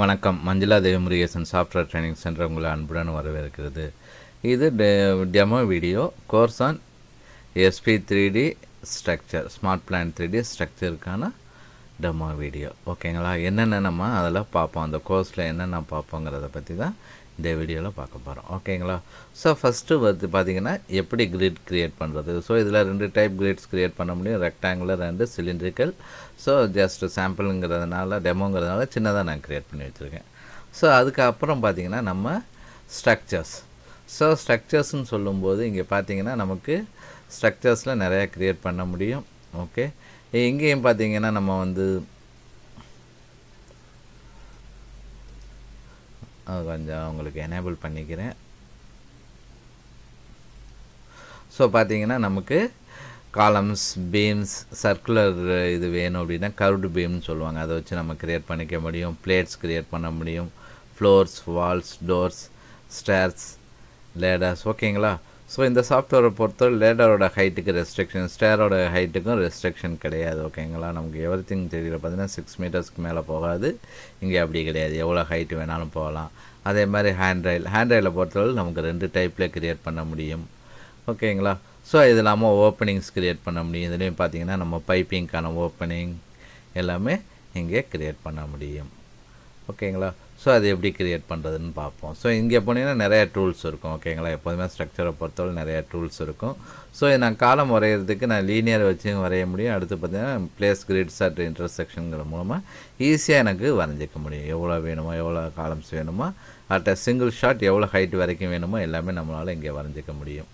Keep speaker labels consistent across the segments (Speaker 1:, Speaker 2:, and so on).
Speaker 1: வணக்கம் மஞ்சளா தேவி software training centre உங்களை அன்புடன் வரவேற்கிறது இது டெ demo video course on SP three D structure smart plan three D ஸ்ட்ரக்சருக்கான டெமோ வீடியோ ஓகேங்களா என்னென்ன நம்ம அதெல்லாம் பார்ப்போம் அந்த கோர்ஸில் என்னென்ன பார்ப்போங்கிறத பற்றி தான் இந்த வீடியோவில் பார்க்க போகிறோம் ஓகேங்களா ஸோ ஃபஸ்ட்டு வந்து பார்த்திங்கன்னா எப்படி கிரிட் க்ரியேட் பண்ணுறது ஸோ இதில் ரெண்டு டைப் கிரிட்ஸ் க்ரியேட் பண்ண முடியும் rectangular and cylindrical so just சாம்பிளுங்கிறதுனால டெமோங்கிறதுனால சின்னதாக நான் க்ரியேட் பண்ணி வச்சுருக்கேன் ஸோ அதுக்கப்புறம் பார்த்திங்கன்னா நம்ம ஸ்ட்ரக்சர்ஸ் ஸோ ஸ்ட்ரக்சர்ஸ்ன்னு சொல்லும்போது இங்கே பார்த்திங்கன்னா நமக்கு ஸ்ட்ரக்சர்ஸில் நிறையா க்ரியேட் பண்ண முடியும் ஓகே எங்கேயும் பார்த்தீங்கன்னா நம்ம வந்து கொஞ்சம் உங்களுக்கு எனேபிள் பண்ணிக்கிறேன் ஸோ பார்த்தீங்கன்னா நமக்கு காலம்ஸ் பீம்ஸ் சர்க்குலர் இது வேணும் அப்படின்னா கருடு பீம்னு சொல்லுவாங்க அதை வச்சு நம்ம க்ரியேட் பண்ணிக்க முடியும் பிளேட்ஸ் க்ரியேட் பண்ண முடியும் floors walls doors stairs ladders ஓகேங்களா ஸோ இந்த சாஃப்ட்வேரை பொறுத்தவரை லேடரோட ஹைட்டுக்கு ரெஸ்ட்ரிக்ஷன் ஸ்டேரோட ஹைட்டுக்கும் ரெஸ்ட்ரிக்ஷன் கிடையாது ஓகேங்களா நமக்கு எவ்ரி திங் தெரியல பார்த்தீங்கன்னா சிக்ஸ் மீட்டர்ஸ்க்கு மேலே போகாது இங்கே அப்படி கிடையாது எவ்வளோ ஹைட்டு வேணாலும் போகலாம் அதே மாதிரி ஹேண்ட் ரயில் ஹேண்ட் ரயிலை பொறுத்தவரை நமக்கு ரெண்டு டைப்பில் க்ரியேட் பண்ண முடியும் ஓகேங்களா ஸோ இது இல்லாமல் ஓப்பனிங்ஸ் க்ரியேட் பண்ண முடியும் இதுலேயும் பார்த்தீங்கன்னா நம்ம பைப்பிங்க்கான ஓப்பனிங் எல்லாமே இங்கே க்ரியேட் பண்ண முடியும் ஓகேங்களா ஸோ அது எப்படி க்ரியேட் பண்ணுறதுன்னு பார்ப்போம் ஸோ இங்கே போனீங்கன்னா நிறையா டூல்ஸ் இருக்கும் ஓகேங்களா எப்போதுமே ஸ்ட்ரக்சரை பொறுத்தவரை நிறையா டூல்ஸ் இருக்கும் ஸோ நான் காலம் வரைகிறதுக்கு நான் லீனியர் வச்சும் வரைய முடியும் அடுத்து பார்த்தீங்கன்னா பிளேஸ் கிரிட் அட் இன்டர்செக்ஷனுங்கிற மூலமாக ஈஸியாக எனக்கு வரைஞ்சிக்க முடியும் எவ்வளோ வேணுமோ எவ்வளோ காலம்ஸ் வேணுமோ அட் அ சிங்கிள் ஷாட் எவ்வளோ ஹைட் வரைக்கும் வேணுமோ எல்லாமே நம்மளால் இங்கே வரைஞ்சிக்க முடியும்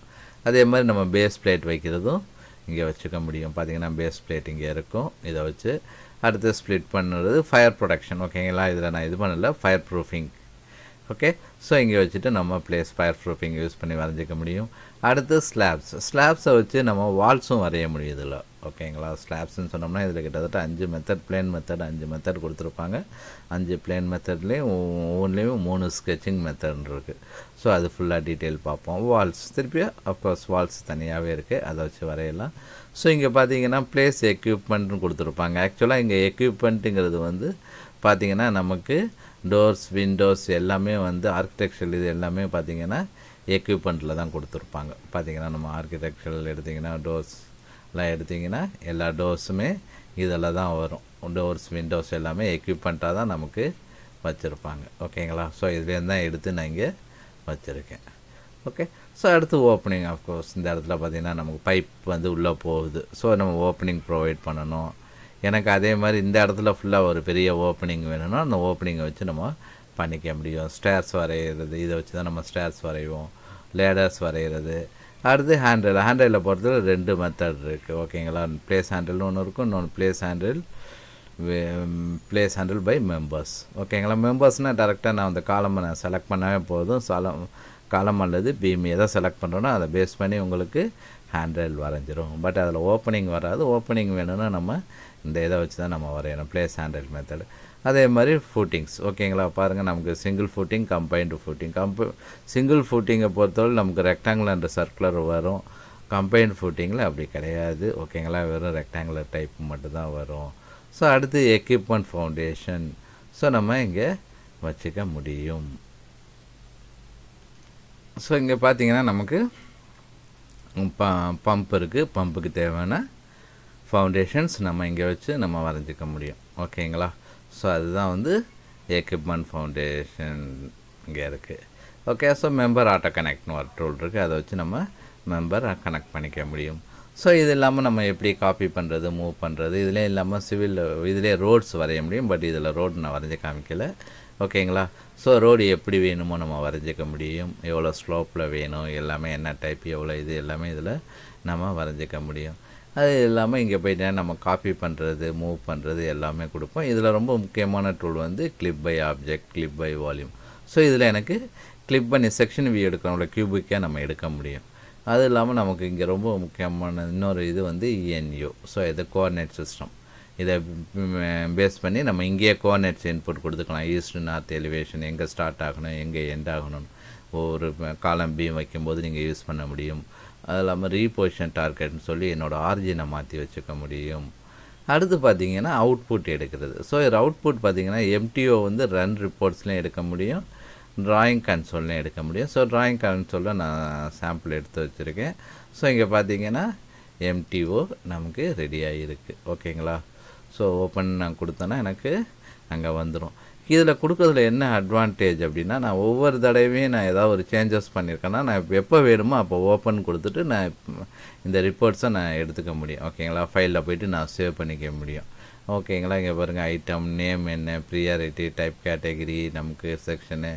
Speaker 1: அதே மாதிரி நம்ம பேஸ் பிளேட் வைக்கிறதும் இங்கே வச்சுக்க முடியும் பார்த்திங்கன்னா பேஸ் பிளேட் இங்கே இருக்கும் இதை வச்சு அடுத்து ஸ்ப்ளிட் பண்ணுறது ஃபயர் ப்ரொடக்ஷன் ஓகேங்களா இதில் நான் இது பண்ணல ஃபயர் ப்ரூஃபிங் ஓகே ஸோ இங்கே வச்சுட்டு நம்ம ப்ளேஸ் ஃபயர் ப்ரூஃபிங் யூஸ் பண்ணி வரைஞ்சிக்க முடியும் அடுத்து ஸ்லாப்ஸ் ஸ்லாப்ஸை வச்சு நம்ம வால்ஸும் வரைய முடியுதில்லை ஓகேங்களா ஸ்லாப்ஸ்ன்னு சொன்னோம்னா இதில் கிட்டத்தட்ட அஞ்சு மெத்தட் பிளேன் மெத்தட் அஞ்சு மெத்தட் கொடுத்துருப்பாங்க அஞ்சு பிளேன் மெத்தட்லேயும் ஒவ்வொன்றுலேயும் மூணு ஸ்கெச்சிங் மெத்தட் இருக்குது ஸோ அது ஃபுல்லாக டீட்டெயில் பார்ப்போம் வால்ஸ் திருப்பி அஃப்கோர்ஸ் வால்ஸ் தனியாகவே இருக்குது அதை வச்சு வரையலாம் ஸோ இங்கே பார்த்தீங்கன்னா பிளேஸ் எக்யூப்மெண்ட்னு கொடுத்துருப்பாங்க ஆக்சுவலாக இங்கே எக்யூப்மெண்ட்டுங்கிறது வந்து பார்த்திங்கன்னா நமக்கு டோர்ஸ் விண்டோஸ் எல்லாமே வந்து ஆர்கிடெக்சர் இது எல்லாமே பார்த்திங்கன்னா எக்யூப்மெண்ட்டில் தான் கொடுத்துருப்பாங்க பார்த்திங்கன்னா நம்ம ஆர்கிடெக்சரில் எடுத்திங்கன்னா டோர்ஸ் எல்லாம் எடுத்திங்கன்னா எல்லா டோர்ஸுமே இதில் தான் வரும் டோர்ஸ் விண்டோஸ் எல்லாமே எக்யூப்மெண்ட்டாக தான் நமக்கு வச்சுருப்பாங்க ஓகேங்களா ஸோ இதுலேருந்து தான் எடுத்து நான் இங்கே வச்சுருக்கேன் ஓகே ஸோ அடுத்து ஓப்பனிங் ஆஃப்கோர்ஸ் இந்த இடத்துல பார்த்திங்கன்னா நமக்கு பைப் வந்து உள்ளே போகுது ஸோ நம்ம ஓப்பனிங் ப்ரொவைட் பண்ணணும் எனக்கு அதே மாதிரி இந்த இடத்துல ஃபுல்லாக ஒரு பெரிய ஓப்பனிங் வேணும்னா அந்த ஓப்பனிங்கை வச்சு நம்ம பண்ணிக்க முடியும் ஸ்டேர்ஸ் வரைகிறது இதை வச்சு தான் நம்ம ஸ்டேர்ஸ் வரைவோம் லேடர்ஸ் வரைகிறது அடுத்து ஹேண்டில் ஹேண்டிலில் பொறுத்தவரை ரெண்டு மெத்தட் இருக்குது ஓகேங்களா ப்ளேஸ் ஹேண்டில்னு ஒன்று இருக்கும் இன்னொன்று place handle place handle by members ஓகேங்களா மெம்பர்ஸ்னால் டேரெக்டாக நான் அந்த காலமை நான் செலக்ட் பண்ணவே போதும் சலம் காலம் அல்லது பீம் எதை செலக்ட் பண்ணுறோன்னா அதை பேஸ் பண்ணி உங்களுக்கு ஹேண்ட்ரைல் வரைஞ்சிரும் பட் அதில் ஓப்பனிங் வராது ஓப்பனிங் வேணும்னா நம்ம இந்த இதை வச்சு தான் நம்ம வரையணும் ப்ளேஸ் ஹேண்ட்ரைல் மெத்தடு அதே மாதிரி ஃபுட்டிங்ஸ் ஓகேங்களா பாருங்கள் நமக்கு சிங்கிள் ஃபுட்டிங் கம்பைன்டு ஃபுட்டிங் கம்ப சிங்கிள் ஃபுட்டிங்கை பொறுத்தவரை நமக்கு ரெக்டாங்குலர் அண்ட் சர்க்குலர் வரும் கம்பைன்ட் ஃபுட்டிங்கில் அப்படி கிடையாது ஓகேங்களா வெறும் ரெக்டாங்குலர் டைப் மட்டும்தான் வரும் ஸோ அடுத்து எக்யூப்மெண்ட் ஃபவுண்டேஷன் ஸோ நம்ம இங்கே வச்சுக்க முடியும் ஸோ இங்கே பார்த்தீங்கன்னா நமக்கு ப பம்ப் இருக்குது பம்புக்கு தேவையான ஃபவுண்டேஷன்ஸ் நம்ம இங்கே வச்சு நம்ம வரைஞ்சிக்க முடியும் ஓகேங்களா ஸோ அதுதான் வந்து எக்யூப்மெண்ட் ஃபவுண்டேஷன் இங்கே இருக்குது ஓகே ஸோ மெம்பர் ஆட்டோ கனெக்ட்னு ஒரு டூல் இருக்குது அதை வச்சு நம்ம மெம்பர் கனெக்ட் பண்ணிக்க முடியும் ஸோ இது இல்லாமல் நம்ம எப்படி காப்பி பண்ணுறது மூவ் பண்ணுறது இதுலேயே இல்லாமல் சிவில் இதிலே ரோட்ஸ் வரைய முடியும் பட் இதில் ரோடு நான் வரைஞ்சி காமிக்கல ஓகேங்களா ஸோ ரோடு எப்படி வேணுமோ நம்ம வரைஞ்சிக்க முடியும் எவ்வளோ ஸ்லோப்பில் வேணும் எல்லாமே என்ன டைப் எவ்வளோ இது எல்லாமே இதில் நம்ம வரைஞ்சிக்க முடியும் அது இல்லாமல் இங்கே போயிட்டு நம்ம காப்பி பண்ணுறது மூவ் பண்ணுறது எல்லாமே கொடுப்போம் இதில் ரொம்ப முக்கியமான டூல் வந்து clip by object clip by volume so இதில் எனக்கு கிளிப் பண்ணி செக்ஷன் வியூ எடுக்கிறோம்ல கியூபிக்காக நம்ம எடுக்க முடியும் அது இல்லாமல் நமக்கு இங்கே ரொம்ப முக்கியமான இன்னொரு இது வந்து இஎன்யூ e ஸோ இது கோஆர்டினேட் சிஸ்டம் இதை பேஸ் பண்ணி நம்ம இங்கேயே கோஆர்டினேட்ஸ் இன்புட் கொடுத்துக்கலாம் ஈஸ்ட் நார்த் எலிவேஷன் எங்கே ஸ்டார்ட் ஆகணும் எங்கே எண்ட் ஆகணும் ஒரு காலம் பீம் வைக்கும்போது நீங்கள் யூஸ் பண்ண முடியும் அது இல்லாமல் ரீபொசிஷன் டார்கெட்னு சொல்லி என்னோடய ஆர்ஜினை மாற்றி வச்சுக்க முடியும் அடுத்து பார்த்திங்கன்னா அவுட்புட் எடுக்கிறது ஸோ இது அவுட்புட் பார்த்திங்கன்னா எம்டிஓ வந்து ரன் ரிப்போர்ட்ஸ்லையும் எடுக்க முடியும் ட்ராயிங் கன்சோல்லையும் எடுக்க முடியும் ஸோ ட்ராயிங் கன்சோலில் நான் சாம்பிள் எடுத்து வச்சுருக்கேன் ஸோ இங்கே பார்த்திங்கன்னா எம்டிஓ நமக்கு ரெடியாக இருக்குது ஓகேங்களா ஸோ ஓப்பன் நான் கொடுத்தேன்னா எனக்கு அங்கே வந்துடும் இதில் கொடுக்குறதுல என்ன அட்வான்டேஜ் அப்படின்னா நான் ஒவ்வொரு தடவையும் நான் ஏதாவது ஒரு சேஞ்சஸ் பண்ணியிருக்கேன்னா நான் எப்போ வேணுமோ அப்போ ஓப்பன் கொடுத்துட்டு நான் இந்த ரிப்போர்ட்ஸை நான் எடுத்துக்க முடியும் ஓகேங்களா ஃபைலில் போயிட்டு நான் சேவ் பண்ணிக்க முடியும் ஓகேங்களா இங்கே பாருங்கள் ஐட்டம் நேம் என்ன ப்ரியாரிட்டி டைப் கேட்டகிரி நமக்கு செக்ஷனு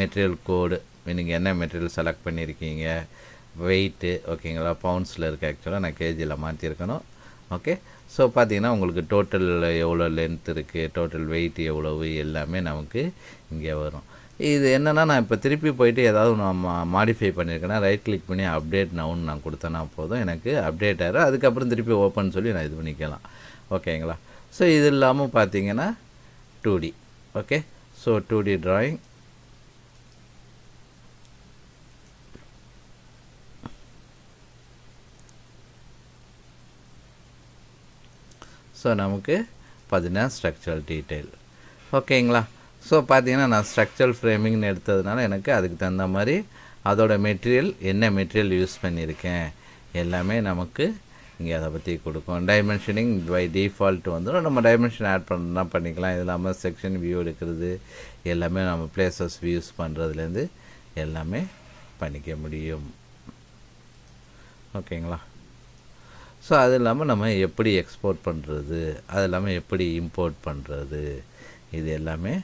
Speaker 1: மெட்டீரியல் கோடு நீங்கள் என்ன மெட்டீரியல் செலக்ட் பண்ணியிருக்கீங்க வெயிட்டு ஓகேங்களா பவுண்ட்ஸில் இருக்குது ஆக்சுவலாக நான் கேஜியில் மாற்றிருக்கணும் ஓகே ஸோ பார்த்திங்கன்னா உங்களுக்கு டோட்டல் எவ்வளோ லென்த் இருக்குது டோட்டல் வெயிட் எவ்வளவு எல்லாமே நமக்கு இங்கே வரும் இது என்னென்னா நான் இப்போ திருப்பி போயிட்டு ஏதாவது நான் மாடிஃபை பண்ணியிருக்கேன்னா ரைட் கிளிக் பண்ணி அப்டேட் நவுன்னு நான் கொடுத்தேன்னா போதும் எனக்கு அப்டேட் ஆகிரும் அதுக்கப்புறம் திருப்பி ஓப்பன் சொல்லி நான் இது பண்ணிக்கலாம் ஓகேங்களா ஸோ இது இல்லாமல் பார்த்தீங்கன்னா two D okay so two D drawing so நமக்கு பார்த்திங்கன்னா ஸ்ட்ரக்சரல் டீட்டெயில் ஓகேங்களா ஸோ பார்த்திங்கன்னா நான் ஸ்ட்ரக்சரல் ஃப்ரேமிங்னு எடுத்ததுனால எனக்கு அதுக்கு தகுந்த மாதிரி அதோட மெட்டீரியல் என்ன மெட்டீரியல் யூஸ் பண்ணியிருக்கேன் எல்லாமே நமக்கு இங்கே அதை பற்றி கொடுக்கும் டைமென்ஷனிங் பை டிஃபால்ட் வந்துடும் நம்ம டைமென்ஷன் ஆட் பண்ணால் பண்ணிக்கலாம் இது இல்லாமல் செக்ஷன் வியூ எடுக்கிறது எல்லாமே நம்ம பிளேசஸ் வியூஸ் பண்ணுறதுலேருந்து எல்லாமே பண்ணிக்க முடியும் ஓகேங்களா ஸோ அது இல்லாமல் நம்ம எப்படி எக்ஸ்போர்ட் பண்ணுறது அது இல்லாமல் எப்படி இம்போர்ட் பண்ணுறது இது எல்லாமே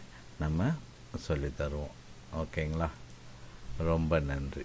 Speaker 1: நம்ம சொல்லித்தருவோம் ஓகேங்களா ரொம்ப நன்றி